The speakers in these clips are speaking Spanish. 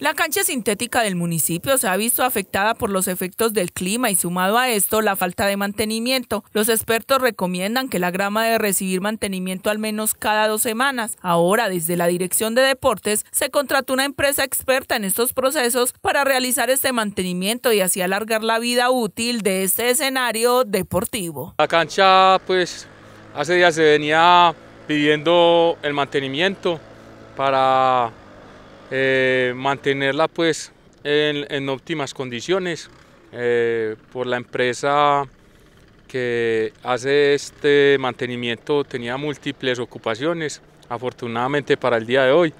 La cancha sintética del municipio se ha visto afectada por los efectos del clima y sumado a esto la falta de mantenimiento. Los expertos recomiendan que la grama debe recibir mantenimiento al menos cada dos semanas. Ahora, desde la Dirección de Deportes, se contrató una empresa experta en estos procesos para realizar este mantenimiento y así alargar la vida útil de este escenario deportivo. La cancha, pues, hace días se venía pidiendo el mantenimiento para eh, mantenerla pues en, óptimas condiciones eh, por la empresa que hace este mantenimiento tenía múltiples ocupaciones afortunadamente para el día de hoy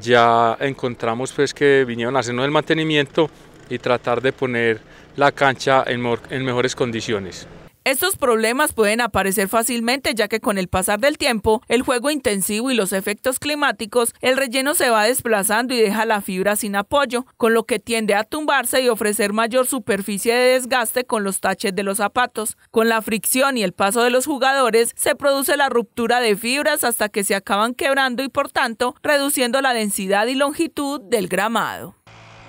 ya encontramos pues que vinieron a hacernos el mantenimiento y tratar de poner la cancha en mejores condiciones. Estos problemas pueden aparecer fácilmente ya que con el pasar del tiempo, el juego intensivo y los efectos climáticos, el relleno se va desplazando y deja la fibra sin apoyo, con lo que tiende a tumbarse y ofrecer mayor superficie de desgaste con los taches de los zapatos. Con la fricción y el paso de los jugadores, se produce la ruptura de fibras hasta que se acaban quebrando y por tanto reduciendo la densidad y longitud del gramado.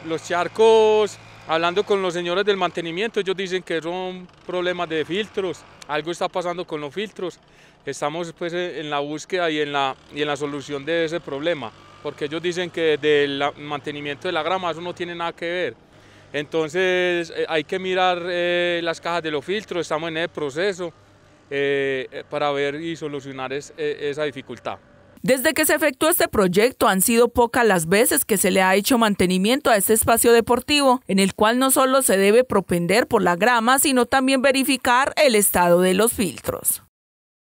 Los charcos Hablando con los señores del mantenimiento, ellos dicen que son problemas de filtros, algo está pasando con los filtros. Estamos pues eh, en la búsqueda y en la, y en la solución de ese problema, porque ellos dicen que del mantenimiento de la grama eso no tiene nada que ver. Entonces eh, hay que mirar eh, las cajas de los filtros, estamos en el proceso para ver y solucionar esa dificultad. Desde que se efectuó este proyecto han sido pocas las veces que se le ha hecho mantenimiento a este espacio deportivo, en el cual no solo se debe propender por la grama, sino también verificar el estado de los filtros.